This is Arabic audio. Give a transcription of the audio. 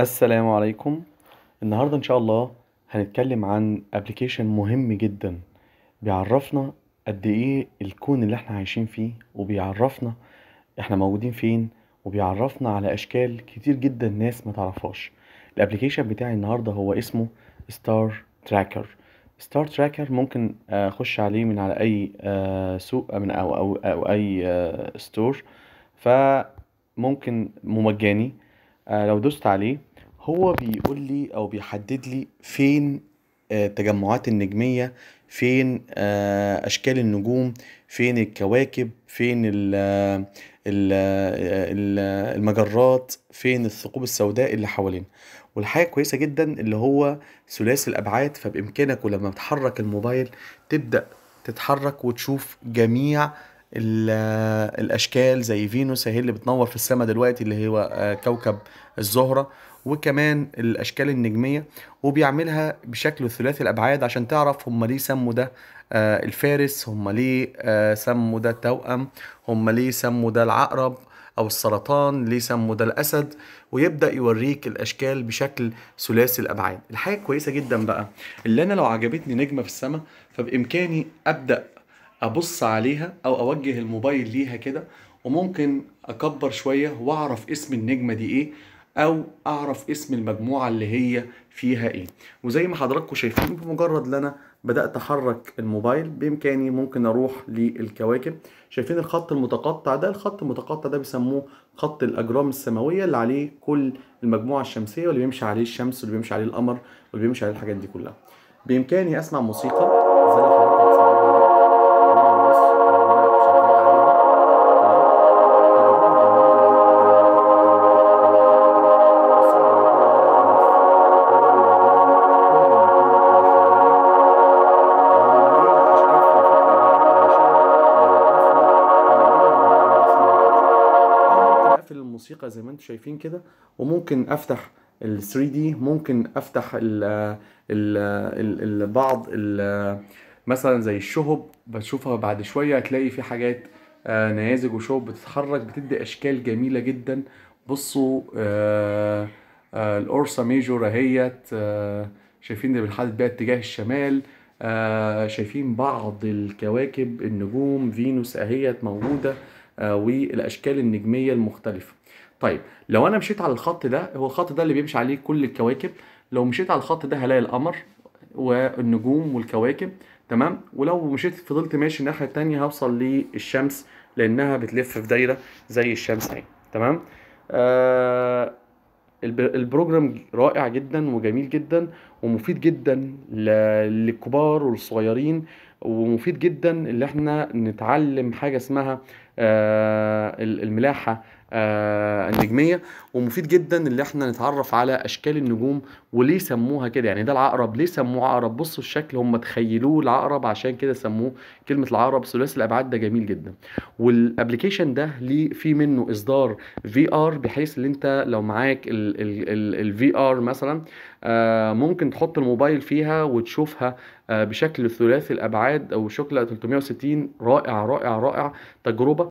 السلام عليكم النهاردة إن شاء الله هنتكلم عن أبليكيشن مهم جدا بيعرفنا قد إيه الكون اللي إحنا عايشين فيه وبيعرفنا إحنا موجودين فين وبيعرفنا على أشكال كتير جدا ناس ما تعرفهاش الأبليكيشن بتاعي النهاردة هو اسمه ستار تراكر ستار تراكر ممكن أخش عليه من على أي آه، سوق من أو أو أو أي ستور آه، فممكن مجاني آه، لو دوست عليه هو بيقول لي او بيحدد لي فين آه، التجمعات النجمية فين آه، اشكال النجوم فين الكواكب فين الـ الـ المجرات فين الثقوب السوداء اللي حوالينا والحاجة كويسة جدا اللي هو ثلاثي الابعاد فبامكانك ولما بتحرك الموبايل تبدأ تتحرك وتشوف جميع الاشكال زي فينوس اهي اللي بتنور في السماء دلوقتي اللي هو آه، كوكب الزهره وكمان الاشكال النجميه وبيعملها بشكل ثلاثي الابعاد عشان تعرف هم ليه سموا ده آه، الفارس هم ليه آه، سموا ده التوأم هم ليه سموا ده العقرب او السرطان ليه سموا ده الاسد ويبدا يوريك الاشكال بشكل ثلاثي الابعاد الحاجه كويسه جدا بقى اللي انا لو عجبتني نجمه في السماء فبامكاني ابدا ابص عليها او اوجه الموبايل ليها كده وممكن اكبر شويه واعرف اسم النجمه دي ايه او اعرف اسم المجموعه اللي هي فيها ايه وزي ما حضراتكم شايفين بمجرد لنا انا بدات احرك الموبايل بامكاني ممكن اروح للكواكب شايفين الخط المتقطع ده الخط المتقطع ده بيسموه خط الاجرام السماويه اللي عليه كل المجموعه الشمسيه واللي بيمشي عليه الشمس واللي بيمشي عليه القمر واللي بيمشي عليه الحاجات دي كلها بامكاني اسمع موسيقى الموسيقى زي ما انتم شايفين كده وممكن افتح ال 3 دي ممكن افتح ال ال ال بعض ال مثلا زي الشهب بتشوفها بعد شويه هتلاقي في حاجات آه، نيازج وشهب بتتحرك بتدي اشكال جميله جدا بصوا آه، آه، الاورسا ميجور اهيت شايفين ده بنحدد بيها اتجاه الشمال شايفين بعض الكواكب النجوم فينوس اهيت موجوده آه، والاشكال النجميه المختلفه طيب لو انا مشيت على الخط ده هو الخط ده اللي بيمشي عليه كل الكواكب لو مشيت على الخط ده هلاقي القمر والنجوم والكواكب تمام ولو مشيت فضلت ماشي الناحيه الثانيه هوصل للشمس لانها بتلف في دايره زي الشمس اهي تمام آه البروجرام رائع جدا وجميل جدا ومفيد جدا للكبار والصغيرين ومفيد جدا ان احنا نتعلم حاجه اسمها آه، الملاحه آه، النجميه ومفيد جدا ان احنا نتعرف على اشكال النجوم وليه سموها كده يعني ده العقرب ليه سموه عقرب بصوا الشكل هم تخيلوه العقرب عشان كده سموه كلمه العقرب ثلاثي الابعاد ده جميل جدا والابلكيشن ده ليه في منه اصدار في ار بحيث ان انت لو معاك الفي ار مثلا آه، ممكن تحط الموبايل فيها وتشوفها بشكل ثلاثي الابعاد او شكلها 360 رائع رائع رائع تجربه